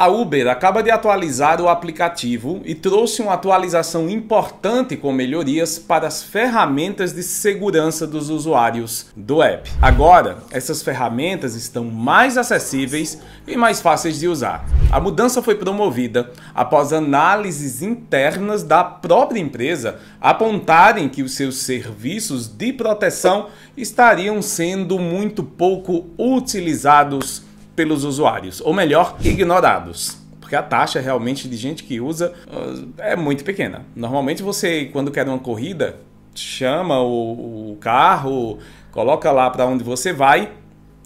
A Uber acaba de atualizar o aplicativo e trouxe uma atualização importante com melhorias para as ferramentas de segurança dos usuários do app. Agora, essas ferramentas estão mais acessíveis e mais fáceis de usar. A mudança foi promovida após análises internas da própria empresa apontarem que os seus serviços de proteção estariam sendo muito pouco utilizados pelos usuários, ou melhor, ignorados porque a taxa realmente de gente que usa ah, é muito pequena. Normalmente você, quando quer uma corrida, chama o, carro, coloca lá para onde você vai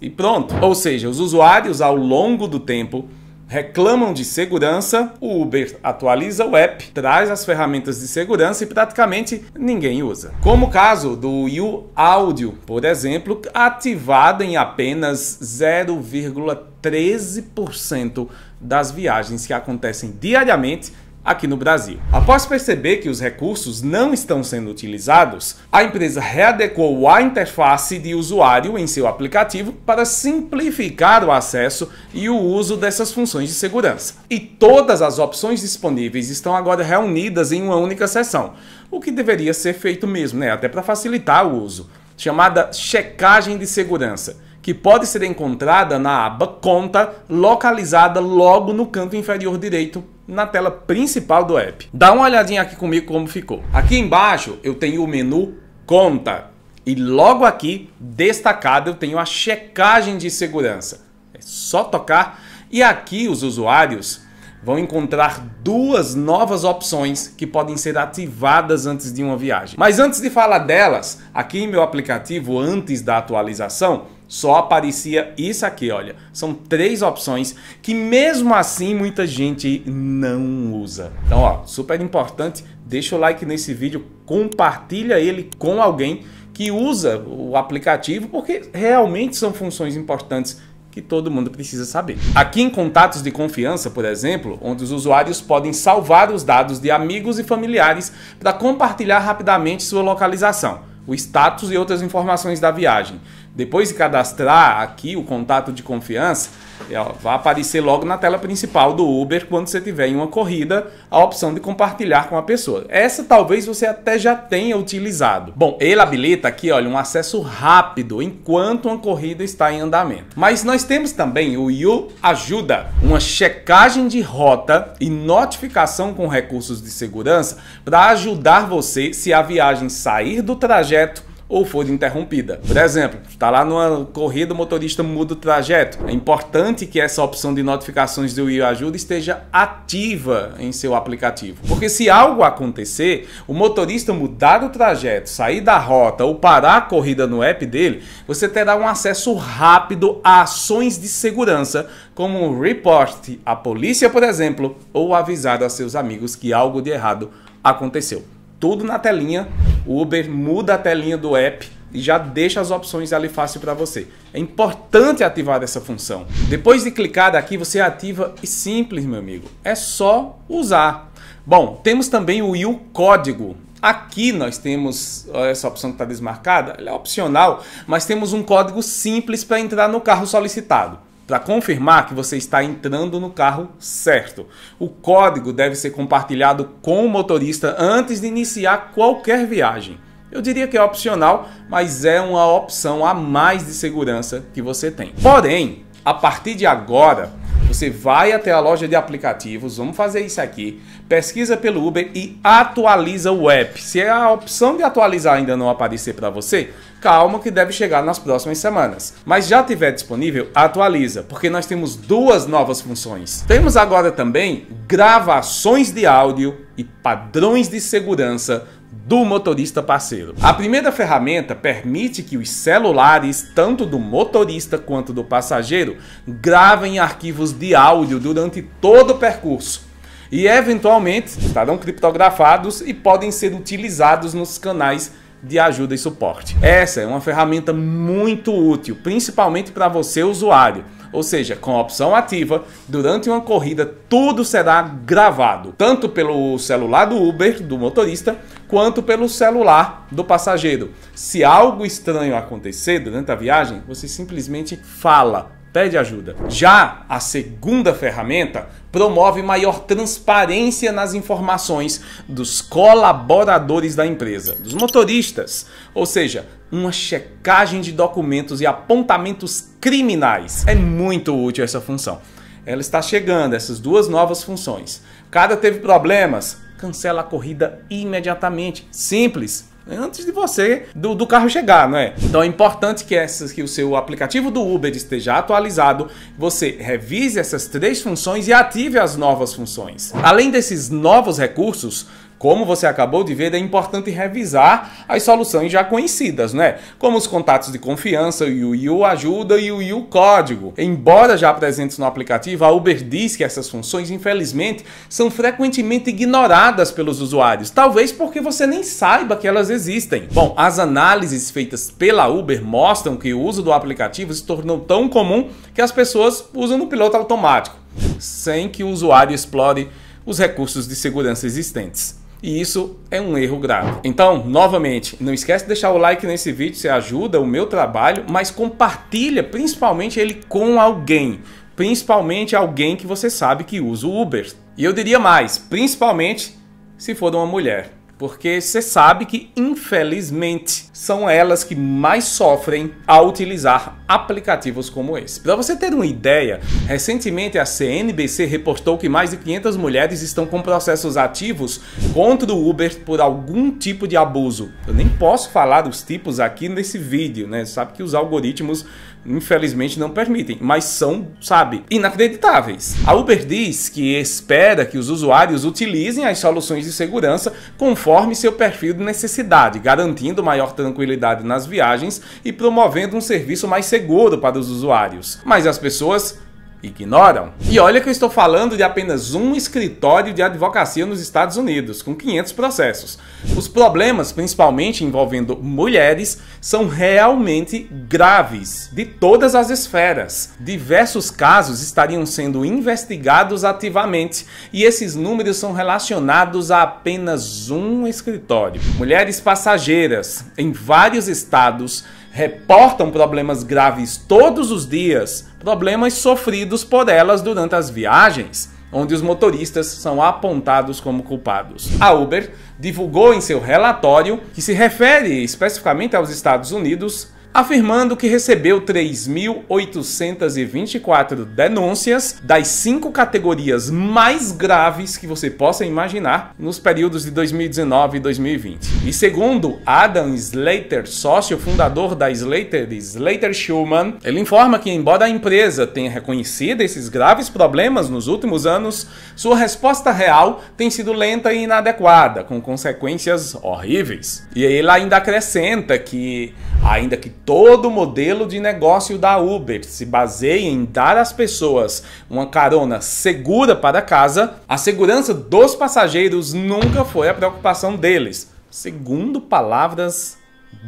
e pronto. Ou seja, os usuários ao longo do tempo reclamam de segurança, o Uber atualiza o app, traz as ferramentas de segurança e praticamente ninguém usa. Como o caso do You audio por exemplo, ativado em apenas 0,13% das viagens que acontecem diariamente aqui no Brasil. Após perceber que os recursos não estão sendo utilizados, a empresa readequou a interface de usuário em seu aplicativo para simplificar o acesso e o uso dessas funções de segurança. E todas as opções disponíveis estão agora reunidas em uma única seção, o que deveria ser feito mesmo, né? até para facilitar o uso, chamada checagem de segurança que pode ser encontrada na aba Conta, localizada logo no canto inferior direito na tela principal do app. Dá uma olhadinha aqui comigo como ficou. Aqui embaixo eu tenho o menu Conta e logo aqui destacado eu tenho a checagem de segurança. É só tocar e aqui os usuários vão encontrar duas novas opções que podem ser ativadas antes de uma viagem. Mas antes de falar delas, aqui em meu aplicativo, antes da atualização, só aparecia isso aqui, olha. São três opções que mesmo assim muita gente não usa. Então, ó, super importante, deixa o like nesse vídeo, compartilha ele com alguém que usa o aplicativo, porque realmente são funções importantes que todo mundo precisa saber. Aqui em contatos de confiança, por exemplo, onde os usuários podem salvar os dados de amigos e familiares para compartilhar rapidamente sua localização o status e outras informações da viagem. Depois de cadastrar aqui o contato de confiança, é, vai aparecer logo na tela principal do Uber quando você tiver em uma corrida a opção de compartilhar com a pessoa. Essa talvez você até já tenha utilizado. Bom, ele habilita aqui, olha, um acesso rápido enquanto uma corrida está em andamento. Mas nós temos também o You Ajuda, uma checagem de rota e notificação com recursos de segurança para ajudar você se a viagem sair do trajeto ou for interrompida. Por exemplo, está lá numa corrida, o motorista muda o trajeto. É importante que essa opção de notificações do e-ajuda esteja ativa em seu aplicativo. Porque se algo acontecer, o motorista mudar o trajeto, sair da rota ou parar a corrida no app dele, você terá um acesso rápido a ações de segurança, como um reporte à polícia, por exemplo, ou avisar a seus amigos que algo de errado aconteceu tudo na telinha. O Uber muda a telinha do app e já deixa as opções ali fácil para você. É importante ativar essa função. Depois de clicar daqui, você ativa e simples, meu amigo. É só usar. Bom, temos também o o código. Aqui nós temos essa opção que está desmarcada, ela é opcional, mas temos um código simples para entrar no carro solicitado para confirmar que você está entrando no carro certo. O código deve ser compartilhado com o motorista antes de iniciar qualquer viagem. Eu diria que é opcional, mas é uma opção a mais de segurança que você tem. Porém, a partir de agora, você vai até a loja de aplicativos, vamos fazer isso aqui, pesquisa pelo Uber e atualiza o app. Se é a opção de atualizar ainda não aparecer para você, calma que deve chegar nas próximas semanas. Mas já tiver disponível, atualiza, porque nós temos duas novas funções. Temos agora também gravações de áudio e padrões de segurança do motorista parceiro. A primeira ferramenta permite que os celulares, tanto do motorista quanto do passageiro, gravem arquivos de áudio durante todo o percurso e, eventualmente, estarão criptografados e podem ser utilizados nos canais de ajuda e suporte. Essa é uma ferramenta muito útil, principalmente para você usuário. Ou seja, com a opção ativa, durante uma corrida tudo será gravado, tanto pelo celular do Uber, do motorista, quanto pelo celular do passageiro. Se algo estranho acontecer durante a viagem, você simplesmente fala, pede ajuda. Já a segunda ferramenta promove maior transparência nas informações dos colaboradores da empresa, dos motoristas, ou seja, uma checagem de documentos e apontamentos criminais. É muito útil essa função. Ela está chegando, essas duas novas funções. Cada teve problemas, cancela a corrida imediatamente. Simples antes de você do, do, carro chegar, não é? Então é importante que, essas, que o seu aplicativo do Uber esteja atualizado, você revise essas três funções e ative as novas funções. Além desses novos recursos, como você acabou de ver, é importante revisar as soluções já conhecidas, né? Como os contatos de confiança, o UIU ajuda e o UIU código. Embora já presentes no aplicativo, a Uber diz que essas funções, infelizmente, são frequentemente ignoradas pelos usuários, talvez porque você nem saiba que elas existem. Bom, as análises feitas pela Uber mostram que o uso do aplicativo se tornou tão comum que as pessoas usam no piloto automático, sem que o usuário explore os recursos de segurança existentes e isso é um erro grave. Então, novamente, não esquece de deixar o like nesse vídeo, você ajuda o meu trabalho, mas compartilha principalmente ele com alguém, principalmente alguém que você sabe que usa o Uber. E eu diria mais, principalmente se for de uma mulher. Porque você sabe que, infelizmente, são elas que mais sofrem ao utilizar aplicativos como esse. Para você ter uma ideia, recentemente a CNBC reportou que mais de 500 mulheres estão com processos ativos contra o Uber por algum tipo de abuso. Eu nem posso falar dos tipos aqui nesse vídeo, né? sabe que os algoritmos infelizmente não permitem, mas são, sabe, inacreditáveis. A Uber diz que espera que os usuários utilizem as soluções de segurança conforme seu perfil de necessidade, garantindo maior tranquilidade nas viagens e promovendo um serviço mais seguro para os usuários. Mas as pessoas ignoram. E olha que eu estou falando de apenas um escritório de advocacia nos Estados Unidos, com 500 processos. Os problemas, principalmente envolvendo mulheres, são realmente graves, de todas as esferas. Diversos casos estariam sendo investigados ativamente e esses números são relacionados a apenas um escritório. Mulheres passageiras em vários estados reportam problemas graves todos os dias, problemas sofridos por elas durante as viagens, onde os motoristas são apontados como culpados. A Uber divulgou em seu relatório, que se refere especificamente aos Estados Unidos, afirmando que recebeu 3.824 denúncias das cinco categorias mais graves que você possa imaginar nos períodos de 2019 e 2020. E segundo Adam Slater, sócio fundador da Slater Slater Schumann, ele informa que embora a empresa tenha reconhecido esses graves problemas nos últimos anos, sua resposta real tem sido lenta e inadequada, com consequências horríveis. E ele ainda acrescenta que ainda que Todo o modelo de negócio da Uber se baseia em dar às pessoas uma carona segura para casa. A segurança dos passageiros nunca foi a preocupação deles, segundo palavras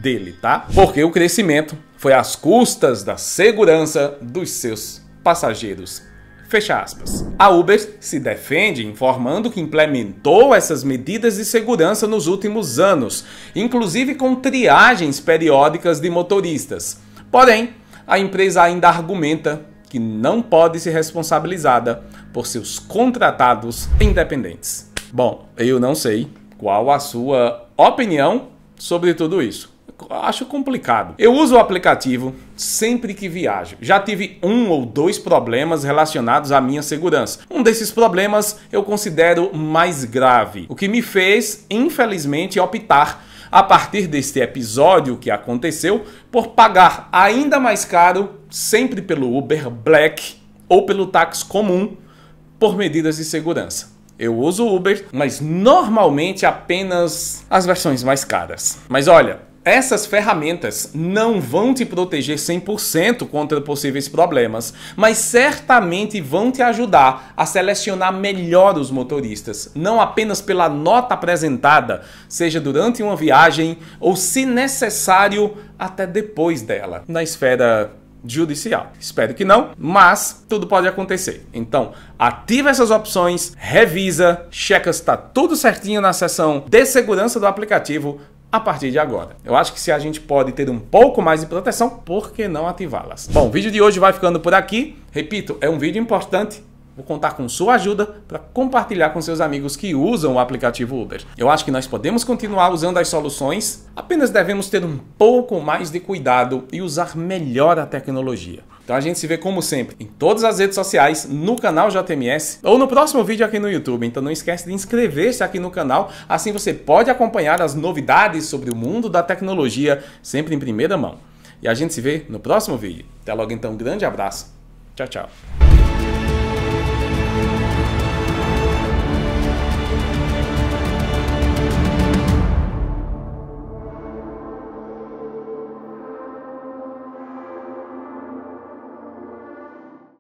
dele, tá? Porque o crescimento foi às custas da segurança dos seus passageiros. Fecha aspas. A Uber se defende informando que implementou essas medidas de segurança nos últimos anos, inclusive com triagens periódicas de motoristas. Porém, a empresa ainda argumenta que não pode ser responsabilizada por seus contratados independentes. Bom, eu não sei qual a sua opinião sobre tudo isso acho complicado. Eu uso o aplicativo sempre que viajo. Já tive um ou dois problemas relacionados à minha segurança. Um desses problemas eu considero mais grave, o que me fez, infelizmente, optar a partir deste episódio que aconteceu por pagar ainda mais caro, sempre pelo Uber Black ou pelo táxi comum, por medidas de segurança. Eu uso Uber, mas normalmente apenas as versões mais caras. Mas olha, essas ferramentas não vão te proteger 100% contra possíveis problemas, mas certamente vão te ajudar a selecionar melhor os motoristas, não apenas pela nota apresentada, seja durante uma viagem ou, se necessário, até depois dela, na esfera judicial. Espero que não, mas tudo pode acontecer. Então, ativa essas opções, revisa, checa se está tudo certinho na seção de segurança do aplicativo a partir de agora. Eu acho que se a gente pode ter um pouco mais de proteção, por que não ativá-las? Bom, o vídeo de hoje vai ficando por aqui. Repito, é um vídeo importante Vou contar com sua ajuda para compartilhar com seus amigos que usam o aplicativo Uber. Eu acho que nós podemos continuar usando as soluções, apenas devemos ter um pouco mais de cuidado e usar melhor a tecnologia. Então a gente se vê como sempre em todas as redes sociais, no canal JMS ou no próximo vídeo aqui no YouTube. Então não esquece de inscrever-se aqui no canal, assim você pode acompanhar as novidades sobre o mundo da tecnologia sempre em primeira mão. E a gente se vê no próximo vídeo. Até logo então, um grande abraço. Tchau, tchau.